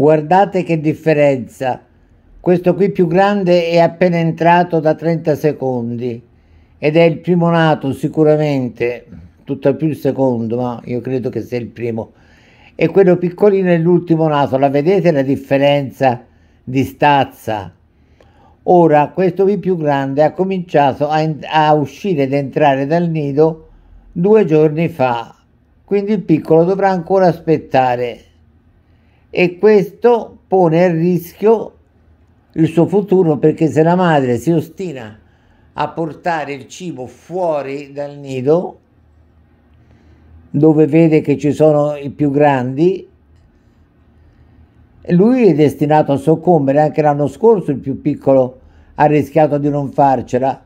Guardate che differenza. Questo qui più grande è appena entrato da 30 secondi ed è il primo nato sicuramente, tutto più il secondo, ma io credo che sia il primo. E quello piccolino è l'ultimo nato, la vedete la differenza di stazza? Ora questo qui più grande ha cominciato a, a uscire ed entrare dal nido due giorni fa, quindi il piccolo dovrà ancora aspettare e questo pone a rischio il suo futuro perché se la madre si ostina a portare il cibo fuori dal nido dove vede che ci sono i più grandi lui è destinato a soccombere anche l'anno scorso il più piccolo ha rischiato di non farcela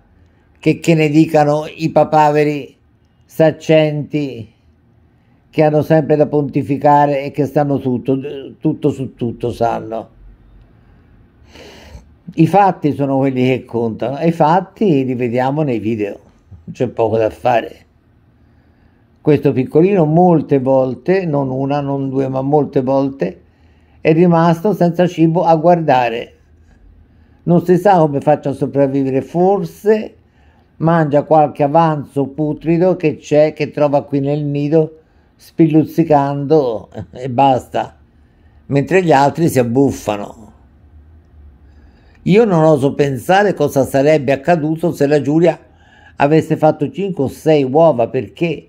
che, che ne dicano i papaveri saccenti che hanno sempre da pontificare e che stanno tutto, tutto su tutto sanno. I fatti sono quelli che contano e i fatti li vediamo nei video, c'è poco da fare. Questo piccolino molte volte, non una, non due, ma molte volte, è rimasto senza cibo a guardare. Non si sa come faccia a sopravvivere, forse mangia qualche avanzo putrido che c'è, che trova qui nel nido spilluzzicando e basta, mentre gli altri si abbuffano. Io non oso pensare cosa sarebbe accaduto se la Giulia avesse fatto 5 o 6 uova perché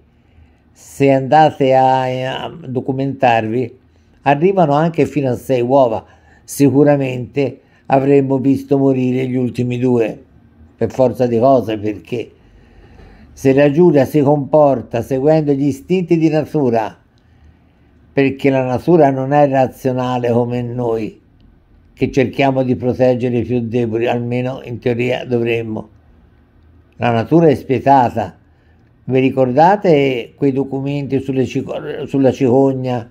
se andate a, a documentarvi arrivano anche fino a 6 uova. Sicuramente avremmo visto morire gli ultimi due per forza di cose perché se la Giulia si comporta seguendo gli istinti di natura, perché la natura non è razionale come noi, che cerchiamo di proteggere i più deboli, almeno in teoria dovremmo. La natura è spietata. Vi ricordate quei documenti cico sulla cicogna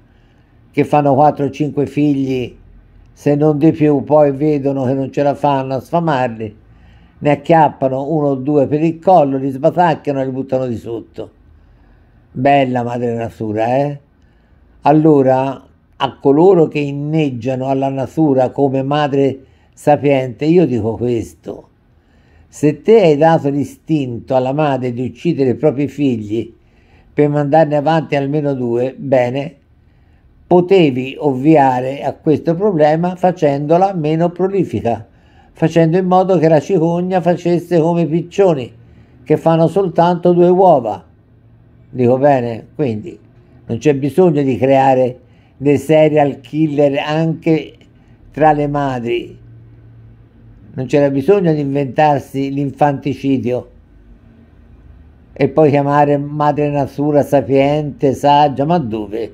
che fanno 4 o 5 figli, se non di più, poi vedono che non ce la fanno a sfamarli? ne acchiappano uno o due per il collo, li sbatacchiano e li buttano di sotto. Bella madre natura, eh? Allora, a coloro che inneggiano alla natura come madre sapiente, io dico questo. Se te hai dato l'istinto alla madre di uccidere i propri figli per mandarne avanti almeno due, bene, potevi ovviare a questo problema facendola meno prolifica facendo in modo che la cicogna facesse come i piccioni, che fanno soltanto due uova. Dico bene? Quindi non c'è bisogno di creare dei serial killer anche tra le madri. Non c'era bisogno di inventarsi l'infanticidio e poi chiamare madre natura sapiente, saggia, ma dove?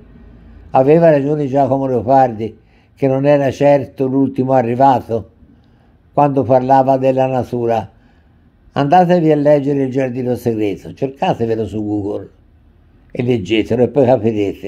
Aveva ragione Giacomo Leopardi, che non era certo l'ultimo arrivato quando parlava della natura. Andatevi a leggere Il giardino segreto, cercatevelo su Google e leggetelo e poi capirete.